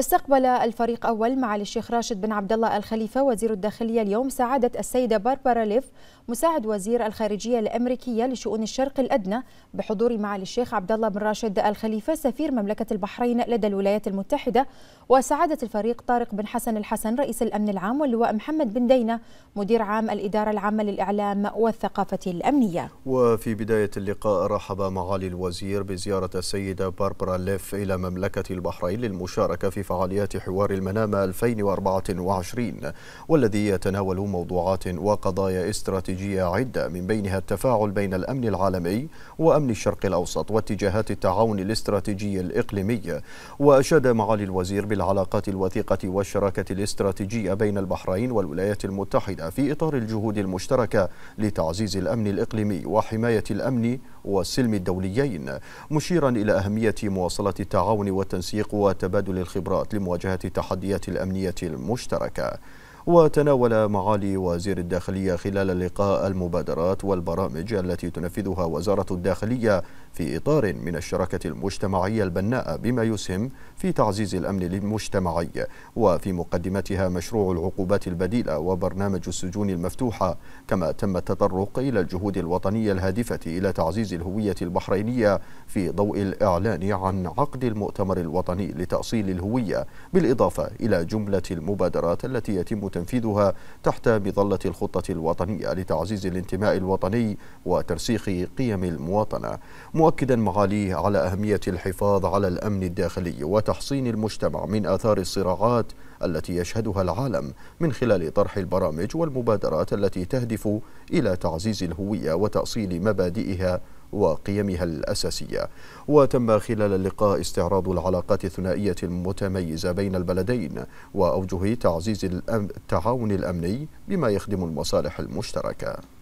استقبل الفريق أول معالي الشيخ راشد بن عبد الله الخليفة وزير الداخلية اليوم سعادة السيدة باربارا ليف مساعد وزير الخارجية الأمريكية لشؤون الشرق الأدنى بحضور معالي الشيخ عبد الله بن راشد الخليفة سفير مملكة البحرين لدى الولايات المتحدة وسعادة الفريق طارق بن حسن الحسن رئيس الأمن العام واللواء محمد بن دينة مدير عام الإدارة العامة للإعلام والثقافة الأمنية وفي بداية اللقاء رحب معالي الوزير بزيارة السيدة باربرا ليف إلى مملكة البحرين للمشاركة في فعاليات حوار المنامه 2024 والذي يتناول موضوعات وقضايا استراتيجية استراتيجية عدة من بينها التفاعل بين الأمن العالمي وأمن الشرق الأوسط واتجاهات التعاون الاستراتيجي الإقليمي وأشاد معالي الوزير بالعلاقات الوثيقة والشراكة الاستراتيجية بين البحرين والولايات المتحدة في إطار الجهود المشتركة لتعزيز الأمن الإقليمي وحماية الأمن والسلم الدوليين مشيرا إلى أهمية مواصلة التعاون والتنسيق وتبادل الخبرات لمواجهة التحديات الأمنية المشتركة وتناول معالي وزير الداخلية خلال اللقاء المبادرات والبرامج التي تنفذها وزارة الداخلية في إطار من الشراكة المجتمعية البناء بما يسهم في تعزيز الأمن المجتمعي وفي مقدمتها مشروع العقوبات البديلة وبرنامج السجون المفتوحة كما تم التطرق إلى الجهود الوطنية الهادفة إلى تعزيز الهوية البحرينية في ضوء الإعلان عن عقد المؤتمر الوطني لتأصيل الهوية بالإضافة إلى جملة المبادرات التي يتم تنفيذها تحت مظلة الخطة الوطنية لتعزيز الانتماء الوطني وترسيخ قيم المواطنة مؤكدا معاليه على أهمية الحفاظ على الأمن الداخلي وتحصين المجتمع من آثار الصراعات التي يشهدها العالم من خلال طرح البرامج والمبادرات التي تهدف إلى تعزيز الهوية وتأصيل مبادئها وقيمها الأساسية وتم خلال اللقاء استعراض العلاقات الثنائية المتميزة بين البلدين وأوجه تعزيز التعاون الأمني بما يخدم المصالح المشتركة